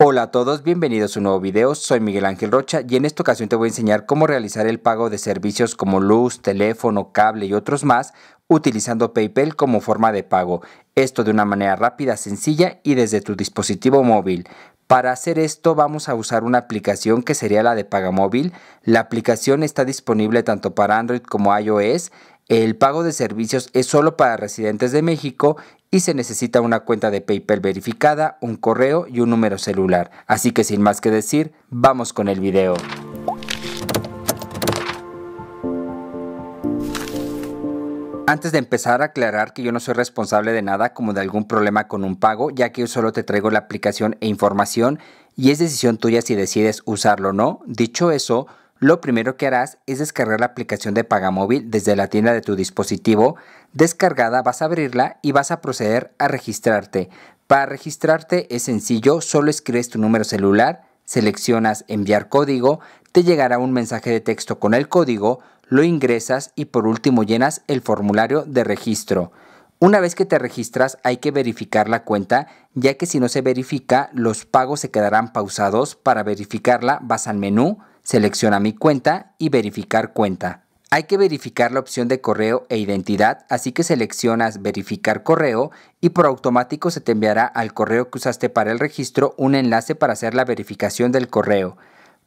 Hola a todos, bienvenidos a un nuevo video, soy Miguel Ángel Rocha y en esta ocasión te voy a enseñar cómo realizar el pago de servicios como luz, teléfono, cable y otros más utilizando PayPal como forma de pago, esto de una manera rápida, sencilla y desde tu dispositivo móvil. Para hacer esto vamos a usar una aplicación que sería la de Pagamóvil. La aplicación está disponible tanto para Android como iOS. El pago de servicios es solo para residentes de México y se necesita una cuenta de PayPal verificada, un correo y un número celular. Así que sin más que decir, vamos con el video. Antes de empezar a aclarar que yo no soy responsable de nada como de algún problema con un pago, ya que yo solo te traigo la aplicación e información y es decisión tuya si decides usarlo o no. Dicho eso, lo primero que harás es descargar la aplicación de Pagamóvil desde la tienda de tu dispositivo. Descargada vas a abrirla y vas a proceder a registrarte. Para registrarte es sencillo, solo escribes tu número celular, seleccionas enviar código, te llegará un mensaje de texto con el código, lo ingresas y por último llenas el formulario de registro. Una vez que te registras hay que verificar la cuenta, ya que si no se verifica los pagos se quedarán pausados. Para verificarla vas al menú, Selecciona mi cuenta y verificar cuenta. Hay que verificar la opción de correo e identidad, así que seleccionas verificar correo y por automático se te enviará al correo que usaste para el registro un enlace para hacer la verificación del correo.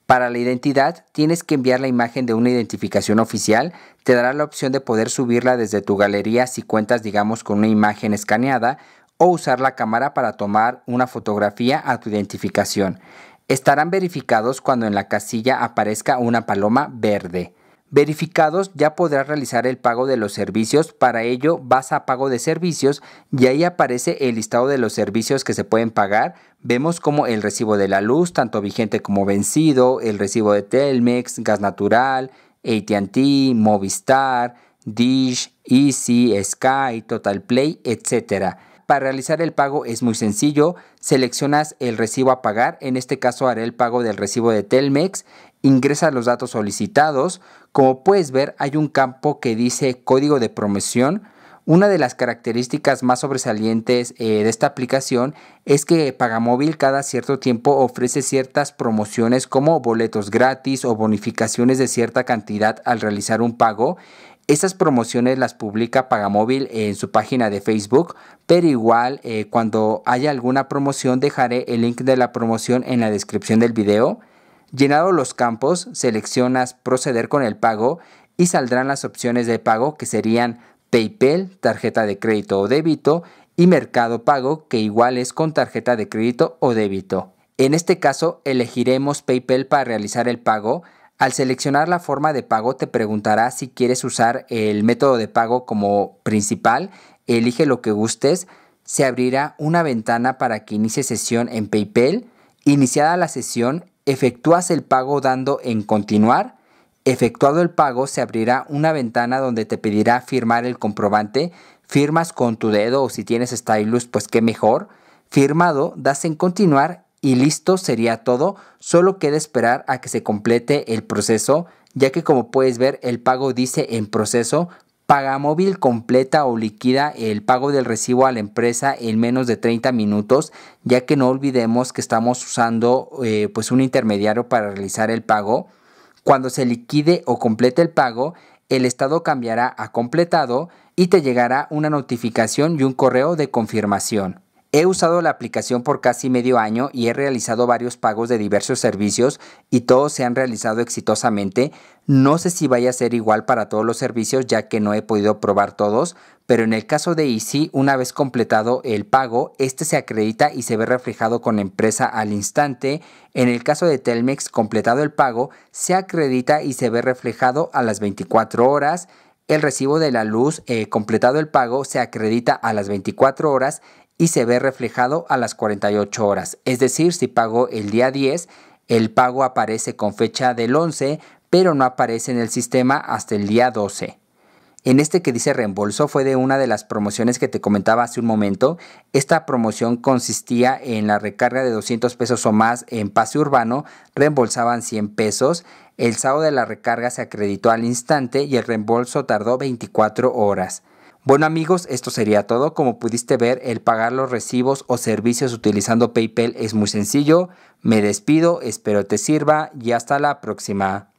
Para la identidad tienes que enviar la imagen de una identificación oficial, te dará la opción de poder subirla desde tu galería si cuentas digamos con una imagen escaneada o usar la cámara para tomar una fotografía a tu identificación estarán verificados cuando en la casilla aparezca una paloma verde. Verificados ya podrás realizar el pago de los servicios, para ello vas a pago de servicios y ahí aparece el listado de los servicios que se pueden pagar. Vemos como el recibo de la luz, tanto vigente como vencido, el recibo de Telmex, Gas Natural, ATT, Movistar, Dish, Easy, Sky, Total Play, etc. Para realizar el pago es muy sencillo, seleccionas el recibo a pagar, en este caso haré el pago del recibo de Telmex, ingresas los datos solicitados, como puedes ver hay un campo que dice código de promoción, una de las características más sobresalientes eh, de esta aplicación es que Pagamóvil cada cierto tiempo ofrece ciertas promociones como boletos gratis o bonificaciones de cierta cantidad al realizar un pago. Esas promociones las publica Pagamóvil en su página de Facebook, pero igual eh, cuando haya alguna promoción dejaré el link de la promoción en la descripción del video. Llenado los campos, seleccionas proceder con el pago y saldrán las opciones de pago que serían PayPal, tarjeta de crédito o débito y mercado pago que igual es con tarjeta de crédito o débito. En este caso elegiremos PayPal para realizar el pago al seleccionar la forma de pago te preguntará si quieres usar el método de pago como principal, elige lo que gustes, se abrirá una ventana para que inicie sesión en PayPal, iniciada la sesión efectúas el pago dando en continuar, efectuado el pago se abrirá una ventana donde te pedirá firmar el comprobante, firmas con tu dedo o si tienes stylus pues qué mejor, firmado das en continuar y listo sería todo, solo queda esperar a que se complete el proceso, ya que como puedes ver el pago dice en proceso, paga móvil completa o liquida el pago del recibo a la empresa en menos de 30 minutos, ya que no olvidemos que estamos usando eh, pues un intermediario para realizar el pago. Cuando se liquide o complete el pago, el estado cambiará a completado y te llegará una notificación y un correo de confirmación. He usado la aplicación por casi medio año y he realizado varios pagos de diversos servicios y todos se han realizado exitosamente. No sé si vaya a ser igual para todos los servicios ya que no he podido probar todos, pero en el caso de Easy, una vez completado el pago, este se acredita y se ve reflejado con la empresa al instante. En el caso de Telmex, completado el pago, se acredita y se ve reflejado a las 24 horas. El recibo de la luz, eh, completado el pago, se acredita a las 24 horas y se ve reflejado a las 48 horas. Es decir, si pago el día 10, el pago aparece con fecha del 11, pero no aparece en el sistema hasta el día 12. En este que dice reembolso fue de una de las promociones que te comentaba hace un momento. Esta promoción consistía en la recarga de 200 pesos o más en pase urbano, reembolsaban 100 pesos, el sábado de la recarga se acreditó al instante y el reembolso tardó 24 horas. Bueno amigos, esto sería todo. Como pudiste ver, el pagar los recibos o servicios utilizando PayPal es muy sencillo. Me despido, espero te sirva y hasta la próxima.